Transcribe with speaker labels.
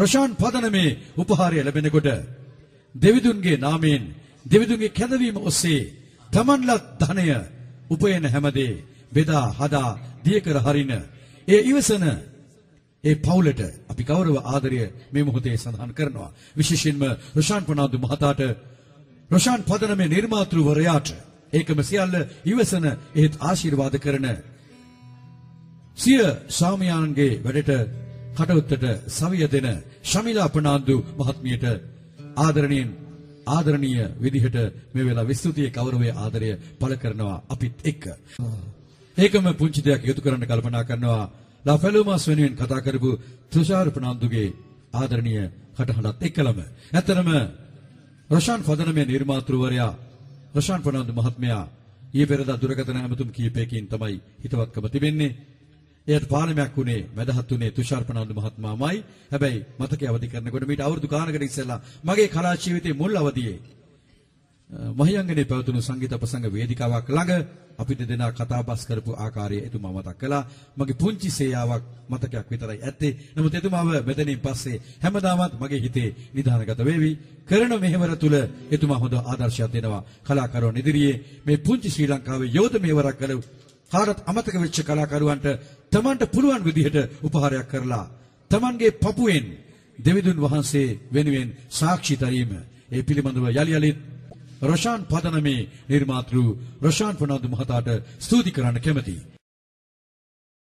Speaker 1: රොෂාන් පදනමේ උපහාරය ලැබෙනකොට දෙවිදුන්ගේ නාමයෙන් දෙවිදුන්ගේ කැඳවීම ඔස්සේ තමන්ලත් ධනය උපයන හැමදේ බෙදා හදා දියකර හරින ඒ ඉවසන ඒ පවුලට අපි ගෞරව ආදරය මේ මොහොතේ සඳහන් කරනවා විශේෂයෙන්ම රොෂාන් පනාදු මහතාට රොෂාන් පදනමේ නිර්මාතෘවරයාට ඒකම සියල්ල ඉවසන ඒත් ආශිර්වාද කරන සිය සාමයාන්ගේ වැඩට කටයුත්තට සවිය දෙන ශමිලා ප්‍රනාන්දු මහත්මියට ආදරණීයන් ආදරණීය විදිහට මේ වෙලාව විස්තුතිය කවරවේ ආදරය පළ කරනවා අපිත් එක්ක. ඒකම පුංචි දෙයක් යොදු කරන්න කල්පනා කරනවා ලා ෆෙලෝමාස් වෙනුවෙන් කතා කරපු තුෂාර ප්‍රනාන්දුගේ ආදරණීය කටහඬත් එක්කලම. ඇත්තරම රෂාන් ෆදනමේ නිර්මාතෘවරයා රෂාන් ප්‍රනාන්දු මහත්මයා ඊයේ පෙරදා දුරකථන හැමතුම් කීපයකින් තමයි හිතවත්කම තිබෙන්නේ. එයට පාලමයක් වුණේ වැඩහත්ුනේ තුෂාර්පනන්දු මහත්මයාමයි. හැබැයි මතකයේ අවදි කරනකොට මීට අවුරුදු ගානකට ඉස්සෙල්ලා මගේ කලා ජීවිතයේ මුල් අවදියේ මහියංගනේ පැවතුණු සංගීත ප්‍රසංග වේදිකාවක් ළඟ අපි දෙදෙනා කතා බස් කරපු ආකාරය එතුමා මතක් කළා. මගේ පුංචි සේයාවක් මතකයක් විතරයි ඇත්තේ. නමුත් එතුමාව මෙතනින් පස්සේ හැමදාමත් මගේ හිතේ නිදානගත වෙවි. කරන මෙහෙවර තුල එතුමා හොඳ ආදර්ශයක් දෙනවා. කලාකරුවන් ඉදිරියේ මේ පුංචි ශ්‍රී ලංකාවේ යෝධ මෙහෙවරක් කළ කාටත් අමතක වෙච්ච කලාකරුවන්ට තමන්ට පුළුවන් විදිහට උපහාරයක් කරලා තමන්ගේ පපුවෙන් දෙවිඳුන් වහන්සේ වෙනුවෙන් සාක්ෂි දරීම ඒ පිළිබඳව යලි යලිත් රොෂාන් පදනමේ නිර්මාතෘ රොෂාන් පොනඳු මහතාට ස්තුති කරන්න කැමතියි